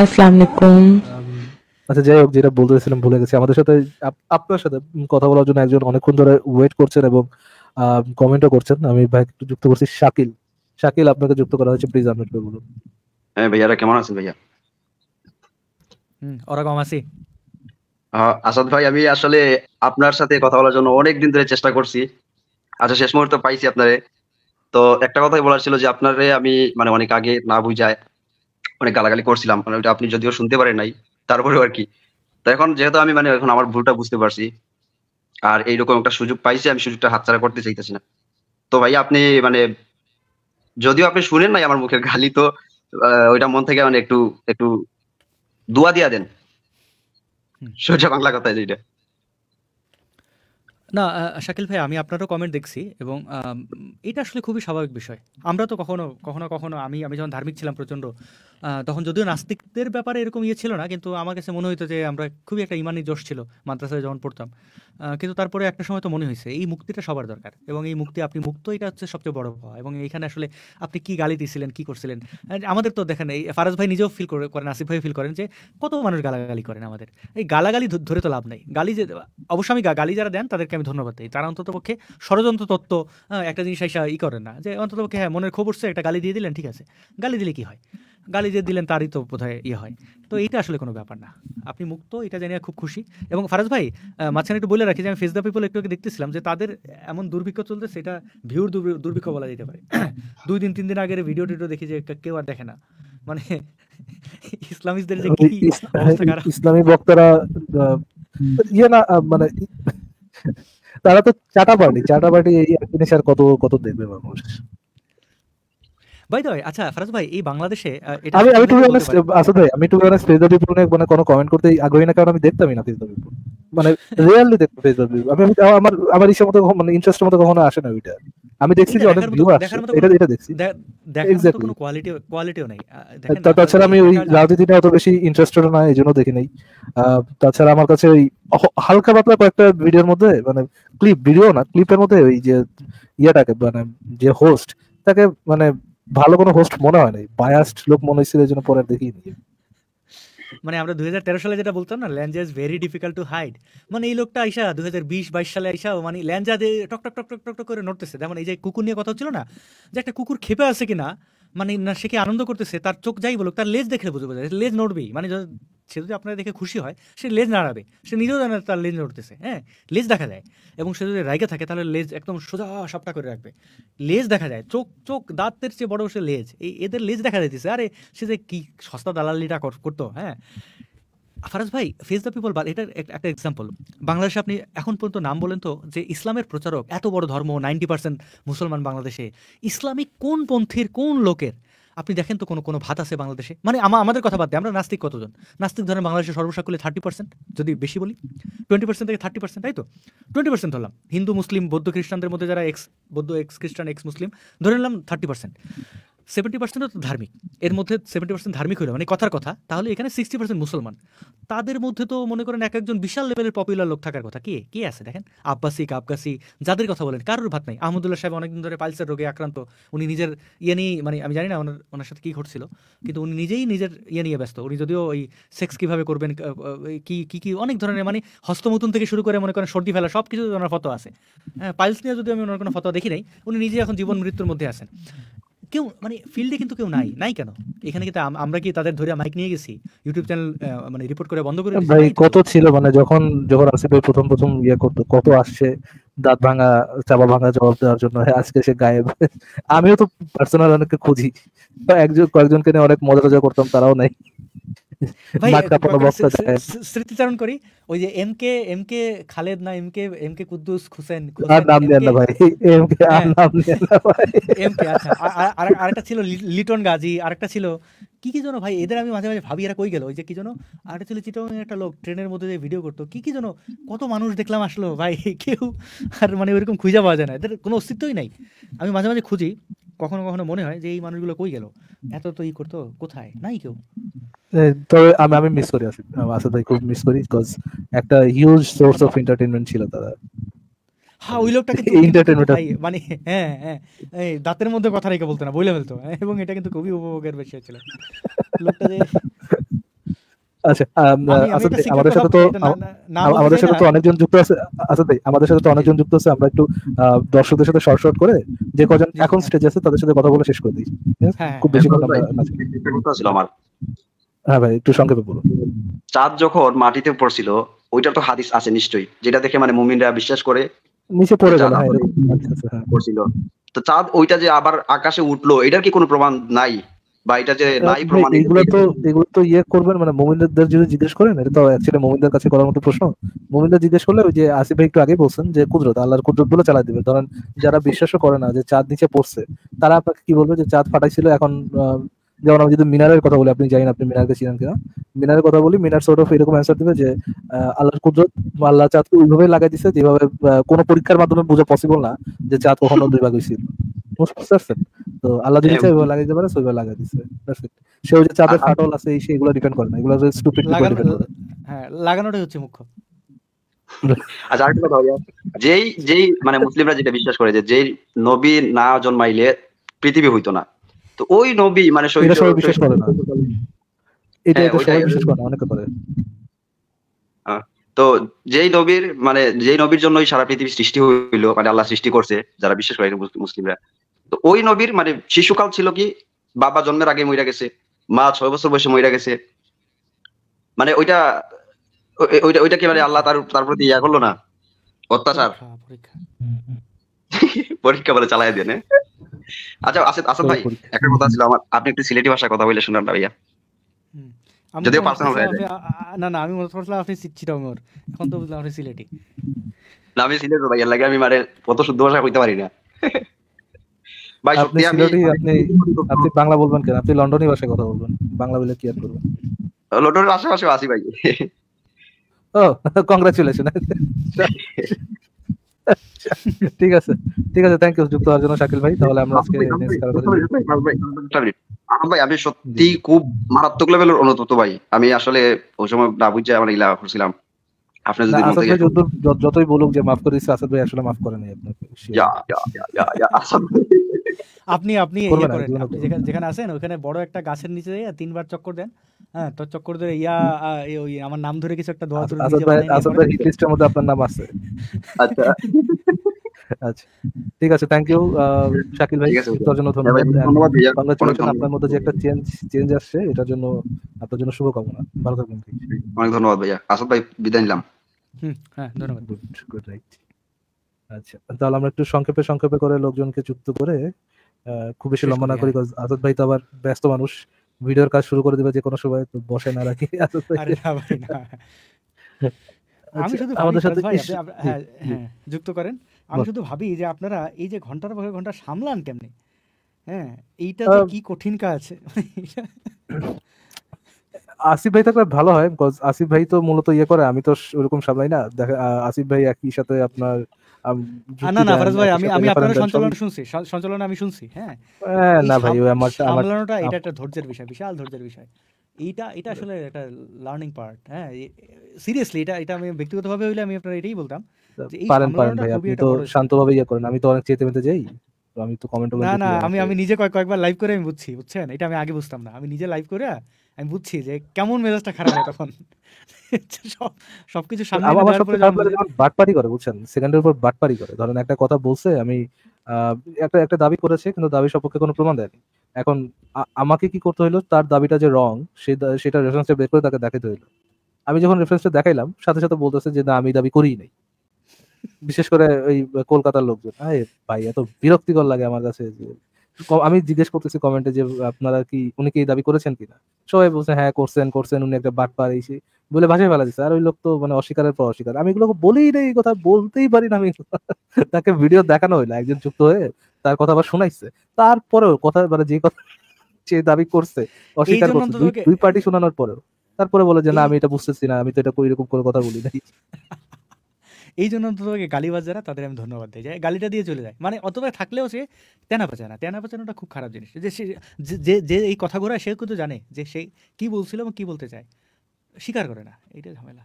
আচ্ছা যাই হোক যেটা বলতেছিলাম ভুলে গেছি আমাদের সাথে আপনার সাথে কথা বলার জন্য একজন অনেকক্ষণ ধরে ওয়েট করছেন এবং কমেন্টও করছেন আমি ভাই একটু যুক্ত করছি শাকিল শাকিল আপনাকে যুক্ত করা হয়েছে প্লিজ বলুন হ্যাঁ ভাইয়ারা কেমন আছেন ভাইয়া হুম ওরকম আছি আসাদ ভাই আমি আসলে আপনার সাথে কথা বলার জন্য অনেক দিন ধরে চেষ্টা করছি আচ্ছা শেষ মুহূর্তে পাইছি আপনারে তো একটা কথাই বলার ছিল যে আপনারে আমি মানে অনেক আগে না বুঝায় অনেক গালাগালি করছিলাম মানে ওইটা আপনি যদিও শুনতে পারেন নাই তারপরেও আর কি তো এখন যেহেতু আমি মানে এখন আমার ভুলটা বুঝতে পারছি আর এইরকম একটা সুযোগ পাইছি আমি সুযোগটা হাতছাড়া করতে চাইতেছি না তো ভাই আপনি মানে যদিও আপনি শুনেন নাই আমার মুখের গালি তো ওইটা মন থেকে মানে একটু একটু দোয়া দিয়া দেন সোজা বাংলা কথা যেটা না শাকিল ভাই আমি আপনারও কমেন্ট দেখছি এবং এটা আসলে খুবই স্বাভাবিক বিষয়। আমরা তো কখনো, কখনো, কখনো আমি আমি যখন ধার্মিক ছিলাম প্রচণ্ড, তখন যদিও নাস্তিকদের ব্যাপারে এরকম ইয়ে ছিল না। কিন্তু আমার কাছে মনে হইতো যে আমরা খুবই একটা ইমানি জোশ ছিল মাদ্রাসায় যখন পড়তাম। কিন্তু তারপরে একটা সময় তো মনে হয়েছে এই মুক্তিটা সবার দরকার এবং এই মুক্তি আপনি মুক্ত এটা হচ্ছে সবচেয়ে বড় পাওয়া এবং এইখানে আসলে আপনি কি গালি দিয়েছিলেন, কি করছিলেন? আমাদের তো দেখেন এই ফারাজ ভাই নিজেও ফিল করে করেন, আসিফ ভাই ফিল করেন যে কত মানুষ গালাগালি করেন আমাদের। এই গালাগালি ধ ধরে তো লাভ নাই। গালি যে অবশ্য আমি গালি যারা দেন তাদেরকে আমি ধন্যবাদ দিই তারা অন্তত পক্ষে ষড়যন্ত্র তত্ত্ব একটা জিনিস এসে ই করে না যে অন্তত পক্ষে হ্যাঁ মনের খবর সে একটা গালি দিয়ে দিলেন ঠিক আছে গালি দিলে কি হয় গালি দিয়ে দিলেন তারই তো বোধহয় ইয়ে হয় তো এইটা আসলে কোনো ব্যাপার না আপনি মুক্ত এটা জানিয়ে খুব খুশি এবং ফারাজ ভাই মাঝখানে একটু বলে রাখি যে আমি ফেস দ্য পিপল একটু দেখতেছিলাম যে তাদের এমন দুর্ভিক্ষ চলতে সেটা ভিউর দুর্ভিক্ষ বলা যেতে পারে দুই দিন তিন দিন আগের ভিডিও টিডিও দেখি যে কেউ আর দেখে না মানে ইসলামিস্টদের যে কি অবস্থা ইসলামী বক্তারা ইয়ে না মানে তারা তো চাটা পার্টি চাটা পার্টি এই জিনিস আর কত কত দেখবে মানুষ বাই দ্য আচ্ছা ভাই এই বাংলাদেশে আমি আসাদ ভাই আমি ফেজ মানে কোনো কমেন্ট করতে আগ্রহী না কারণ আমি দেখতামই না ফেজ মানে ফেজ আমি আমার আমার ইচ্ছা মতো মানে ইন্টারেস্ট মতো কখনো আসে না ওইটা আমি দেখছি যে অনেক ভিউ এটা এটা দেখছি কোনো কোয়ালিটি কোয়ালিটিও নাই তাছাড়া আমি ওই অত বেশি ইন্টারেস্টেড না এই জন্য দেখি নাই তাছাড়া আমার কাছে ওই হালকা পাতলা কয়েকটা ভিডিওর মধ্যে মানে ক্লিপ ভিডিও না ক্লিপের মধ্যে ওই যে ইয়াটাকে মানে যে হোস্ট তাকে মানে ভালো কোনো হোস্ট মনে হয় নাই বায়াসড লোক মনে হয়েছিল এই জন্য পরে দেখি মানে আমরা দুই সালে যেটা বলতাম না ল্যাঞ্জা is very difficult to hide মানে এই লোকটা আইসা দুই হাজার বিশ বাইশ সালে আইসা মানে ল্যাঞ্জা দিয়ে টক টক টক টক টক করে নড়তেছে যেমন এই যে কুকুর নিয়ে কথা হচ্ছিল না যে একটা কুকুর খেপে আছে কিনা মানে না সে কি আনন্দ করতেছে তার চোখ যাই বলুক তার লেজ দেখে বুঝবে লেজ নড়বেই মানে সে যদি আপনারা দেখে খুশি হয় সে লেজ নাড়াবে সে নিজেও জানে তার লেজ নড়তেছে হ্যাঁ লেজ দেখা যায় এবং সে যদি রাইগে থাকে তাহলে লেজ একদম সোজা সাপটা করে রাখবে লেজ দেখা যায় চোখ চোখ দাঁতের চেয়ে বড় সে লেজ এই এদের লেজ দেখা যাইতেছে আরে সে যে কী সস্তা দালালিটা করতো হ্যাঁ ফারাজ ভাই ফেস দ্য পিপল বা এটার একটা এক্সাম্পল বাংলাদেশে আপনি এখন পর্যন্ত নাম বলেন তো যে ইসলামের প্রচারক এত বড় ধর্ম নাইনটি পার্সেন্ট মুসলমান বাংলাদেশে ইসলামিক কোন পন্থীর কোন লোকের আপনি দেখেন তো কোনো কোনো ভাত আছে বাংলাদেশে মানে আমাদের কথা বাদ আমরা নাস্তিক কতজন নাস্তিক ধরেন বাংলাদেশে সর্বসাকুলে থার্টি পার্সেন্ট যদি বেশি বলি টোয়েন্টি পার্সেন্ট থেকে থার্টি পার্সেন্ট তাই তো টোয়েন্টি পার্সেন্ট ধরলাম হিন্দু মুসলিম বৌদ্ধ খ্রিস্টানদের মধ্যে যারা এক্স বৌদ্ধ এক্স খ্রিস্টান এক্স মুসলিম ধরে নিলাম থার্টি পার্সেন্ট সেভেন্টি পার্সেন্ট তো ধার্মিক এর মধ্যে সেভেন্টি পার্সেন্ট ধার্মিক হলো মানে কথার কথা তাহলে এখানে সিক্সটি পার্সেন্ট মুসলমান তাদের মধ্যে তো মনে করেন এক একজন বিশাল লেভেলের পপুলার লোক থাকার কথা কে কে আছে দেখেন আব্বাসি কাবগাসি যাদের কথা বলেন কারোর ভাত নাই আহমদুল্লাহ সাহেব অনেকদিন ধরে পালসের রোগে আক্রান্ত উনি নিজের ইয়ে নিয়ে মানে আমি জানি না ওনার ওনার সাথে কী ঘটছিল কিন্তু উনি নিজেই নিজের ইয়ে নিয়ে ব্যস্ত উনি যদিও ওই সেক্স কীভাবে করবেন কি কি কি অনেক ধরনের মানে হস্তমতন থেকে শুরু করে মনে করেন সর্দি ফেলা সব কিছু ওনার ফটো আছে হ্যাঁ পাইলস নিয়ে যদি আমি ওনার কোনো ফটো দেখি নাই উনি নিজে এখন জীবন মৃত্যুর মধ্যে আছেন কেউ মানে ফিল্ডে কিন্তু কেউ নাই নাই কেন এখানে কিন্তু আমরা কি তাদের ধরে মাইক নিয়ে গেছি ইউটিউব চ্যানেল মানে রিপোর্ট করে বন্ধ করে ভাই কত ছিল মানে যখন যখন আসিফ ভাই প্রথম প্রথম ইয়ে করতো কত আসছে দাঁত ভাঙা চাপা ভাঙা জবাব দেওয়ার জন্য হ্যাঁ, আজকে সে গায়েব আমিও তো পার্সোনাল অনেককে খুঁজি একজন কয়েকজনকে নিয়ে অনেক মজা টজা করতাম তারাও নাই স্মৃতিচারণ করি ওই যে M K M K Khaled না M K M K Kuddus Hossain আরেকটা হ্যাঁ। আচ্ছা। ছিল লিটন গাজী আরেকটা ছিল কি কি জানো ভাই এদের আমি মাঝে মাঝে ভাবি এরা কই গেল ওই যে কি জানো আরেকটা ছিল চিটং একটা লোক ট্রেনের মধ্যে যে ভিডিও করতো কি কি জানো কত মানুষ দেখলাম আসলো ভাই কেউ আর মানে ওইরকম খুঁজে পাওয়া যায় না এদের কোনো অস্তিত্বই নাই আমি মাঝে মাঝে খুঁজি কখনো কখনো মনে হয় যে এই মানুষগুলো কই গেল এত তো ই করতো কোথায় নাই কেউ তবে আমি আমি মিস করি আসিফ আসাদ ভাই খুব মিস করি বিকজ একটা হিউজ সোর্স অফ এন্টারটেইনমেন্ট ছিল দাদা হ্যাঁ ওই লোকটা এন্টারটেইনমেন্ট মানে হ্যাঁ হ্যাঁ এই দাঁতের মধ্যে কথা রেখে বলতো না বলে ফেলতো হ্যাঁ, এবং এটা কিন্তু খুবই উপভোগের বিষয় ছিল লোকটা যে আচ্ছা আমাদের সাথে তো আমাদের সাথে তো অনেকজন যুক্ত আছে আমাদের সাথে তো অনেকজন যুক্ত আছে আমরা একটু দর্শকদের সাথে শর্ট শর্ট করে যে কজন এখন স্টেজে আচ্ছা। আছে তাদের সাথে কথা বলে শেষ করে দিই হ্যাঁ, খুব বেশি কথা আমার হ্যাঁ ভাই একটু সংক্ষেপে বলুন চাঁদ যখন মাটিতে পড়ছিল ওইটা তো হাদিস আছে নিশ্চয়ই যেটা দেখে মানে মুমিনরা বিশ্বাস করে নিচে পড়ে গেল হ্যাঁ, হ্যাঁ। পড়ছিল তো চাঁদ ওইটা যে আবার আকাশে উঠলো এটার কি কোনো প্রমাণ নাই বা এটা যে নাই প্রমাণ এগুলো তো এগুলো তো ইয়ে করবেন মানে মুমিনদের যদি জিজ্ঞেস করেন এটা তো অ্যাকচুয়ালি মুমিনদের কাছে করার মতো প্রশ্ন মুমিনদের জিজ্ঞেস করলে ওই যে আসিফ ভাই একটু আগে বলছেন যে কুদরত আল্লাহর কুদরত গুলো চালা দিবে ধরেন যারা বিশ্বাসও করে না যে চাঁদ নিচে পড়ছে তারা আপনাকে কি বলবে যে চাঁদ ফাটাইছিল এখন যেমন আমি যদি মিনারের কথা বলি আপনি জানেন আপনি মিনারকে চিনেন কিনা মিনারের কথা বলি মিনার সর্ট অফ এরকম অ্যান্সার দিবে যে আল্লাহর কুদরত আল্লাহ চাঁদকে ওইভাবে লাগাই দিছে যেভাবে কোনো পরীক্ষার মাধ্যমে বোঝা পসিবল না যে চাঁদ কখনো দুই ভাগ হয়েছিল তো আল্লাহ যদি চাই লাগাই দিতে পারে সেভাবে লাগাই দিছে সে যে চাঁদের ফাটল আছে সেগুলো ডিপেন্ড করে না এগুলো স্টুপিড হ্যাঁ লাগানোটাই হচ্ছে মুখ্য আচ্ছা আরেকটা কথা যেই যেই মানে মুসলিমরা যেটা বিশ্বাস করে যে যেই নবী না জন্মাইলে পৃথিবী হইতো না তো ওই নবী মানে সবাই বিশ্বাস করে না এটা হ্যাঁ, সবাই বিশ্বাস করে অনেকে করে হ্যাঁ। তো যেই নবীর মানে যেই নবীর জন্যই সারা পৃথিবী সৃষ্টি হইল মানে আল্লাহ সৃষ্টি করছে যারা বিশ্বাস করে মুসলিমরা তো ওই নবীর মানে শিশুকাল ছিল কি বাবা জন্মের আগে মইরা গেছে মা ছয় বছর বয়সে মইরা গেছে মানে ওইটা ওইটা ওইটা কি মানে আল্লাহ তার তার প্রতি ইয়া করলো না অত্যাচার পরীক্ষা বলে চালাই দেন হ্যাঁ? আচ্ছা আসিফ আচ্ছা, আসিফ আচ্ছা ভাই একটা কথা ছিল আমার আপনি একটু সিলেটি ভাষায় কথা বলে শুনান ভাইয়া যদিও পার্সোনাল হয়ে যায় না না আমি মনে করছিলাম আপনি এখন তো বুঝলাম আপনি সিলেটি না আমি লাগে আমি মানে কত শুদ্ধ ভাষা কইতে পারি না ভাই সত্যি আমি আপনি আপনি বাংলা বলবেন কেন আপনি লন্ডনি ভাষায় কথা বলবেন বাংলা বলে কি আর করবেন লন্ডনের আশেপাশে আসি ভাই ও কংগ্রাচুলেশন ঠিক আছে ঠিক আছে থ্যাংক ইউ যুক্ত হওয়ার জন্য শাকিল ভাই তাহলে আমরা আজকে ভাই আমি সত্যি খুব মারাত্মক লেভেলের অনুতপ্ত ভাই আমি আসলে ওই সময় না বুঝে আমার ইলা করছিলাম আপনি যতই বলুক যে মাফ করে দিচ্ছে আসাদ ভাই আসলে মাফ করে নাই আপনাকে আপনি আপনি যেখানে আছেন ওখানে বড় একটা গাছের নিচে তিনবার চক্কর দেন হ্যাঁ তো চক্কর ধরে ইয়া ওই আমার নাম ধরে কিছু একটা দোয়া মধ্যে আপনার নাম আছে আচ্ছা, আচ্ছা। ঠিক আছে থ্যাংক ইউ শাকিল ভাই জন্য হ্যাঁ ধন্যবাদ কংগ্রেচুলেশন আপনার মধ্যে যে একটা চেঞ্জ চেঞ্জ আসছে এটার জন্য আপনার জন্য শুভকামনা ভালো থাকবেন অনেক ধন্যবাদ ভাইয়া আসাদ ভাই বিদায় নিলাম হুম হ্যাঁ ধন্যবাদ গুড রাইট আচ্ছা তাহলে আমরা একটু সংক্ষেপে সংক্ষেপে করে লোকজনকে যুক্ত করে খুব বেশি লম্বা না করি হ্যাঁ। আসাদ ভাই তো আবার ব্যস্ত মানুষ ভিডিওর কাজ শুরু করে দিবে যে কোনো সময় বসে না রাখি আমি আচ্ছা, শুধু আমাদের সাথে হ্যাঁ, হ্যাঁ, যুক্ত করেন আমি শুধু ভাবি যে আপনারা এই যে ঘন্টার পর ঘন্টা সামলান কেমনি হ্যাঁ এইটা তো কি কঠিন কাজ আসিফ ভাই থাকলে ভালো হয় আসিফ ভাই তো মূলত ইয়ে করে আমি তো ওরকম সামলাই না দেখা আসিফ ভাই একই সাথে আপনার না না ভাই আমি আমি আপনার সঞ্চালন শুনছি সঞ্চালন আমি শুনছি হ্যাঁ, হ্যাঁ না ভাই আমার এটা একটা ধৈর্যের বিষয় বিশাল ধৈর্যের বিষয় এইটা এটা আসলে একটা লার্নিং পার্ট হ্যাঁ সিরিয়াসলি এটা এটা আমি ব্যক্তিগতভাবে হইলে আমি আপনার এটাই বলতাম পারেন পারেন ভাই আপনি তো শান্তভাবে ইয়ে করেন আমি তো অনেক চেতে মেতে যাই তো আমি তো কমেন্ট না না আমি আমি নিজে কয়েক কয়েকবার লাইভ করে আমি বুঝছি বুঝছেন এটা আমি আগে বুঝতাম না আমি নিজে লাইভ করে আমি বুঝছি যে কেমন মেজাজটা খারাপ হয় তখন সবকিছু সামনে আবার বাটপারি করে বুঝছেন সেকেন্ডের উপর বাটপারি করে ধরেন একটা কথা বলছে আমি একটা একটা দাবি করেছে কিন্তু দাবি সপক্ষে কোনো প্রমাণ দেয়নি এখন আমাকে কি করতে হইলো তার দাবিটা যে রং সেটা রেফারেন্সটা বের করে তাকে দেখাতে হইলো আমি যখন রেফারেন্সটা দেখাইলাম সাথে সাথে বলতেছে যে না আমি দাবি করিই নাই বিশেষ করে ওই কলকাতার লোকজন ভাই এত বিরক্তিকর লাগে আমার কাছে আমি জিজ্ঞেস করতেছি কমেন্টে যে আপনারা কি উনি কি দাবি করেছেন কিনা সবাই বলছে হ্যাঁ করছেন করছেন উনি একটা বাট পার এসে বলে ভাষায় ফেলা দিচ্ছে আর ওই লোক তো মানে অস্বীকারের পর অস্বীকার আমি এগুলো বলেই না এই কথা বলতেই পারি না আমি তাকে ভিডিও দেখানো হইলো একজন যুক্ত হয়ে তার কথা আবার শোনাইছে তারপরেও কথা মানে যে কথা যে দাবি করছে অস্বীকার করছে দুই পার্টি শোনানোর পরেও তারপরে বলে যে না আমি এটা বুঝতেছি না আমি তো এটা ওই রকম কোনো কথা বলি নাই এই জন্য তোমাকে গালিবাজ যারা তাদের আমি ধন্যবাদ দিই যাই গালিটা দিয়ে চলে যায় মানে অতটা থাকলেও সে তেনা পাচায় না তেনা পাচানোটা খুব খারাপ জিনিস যে সে যে যে এই কথা ঘোরায় সে কিন্তু জানে যে সে কী বলছিল এবং কী বলতে চায় স্বীকার করে না এইটা ঝামেলা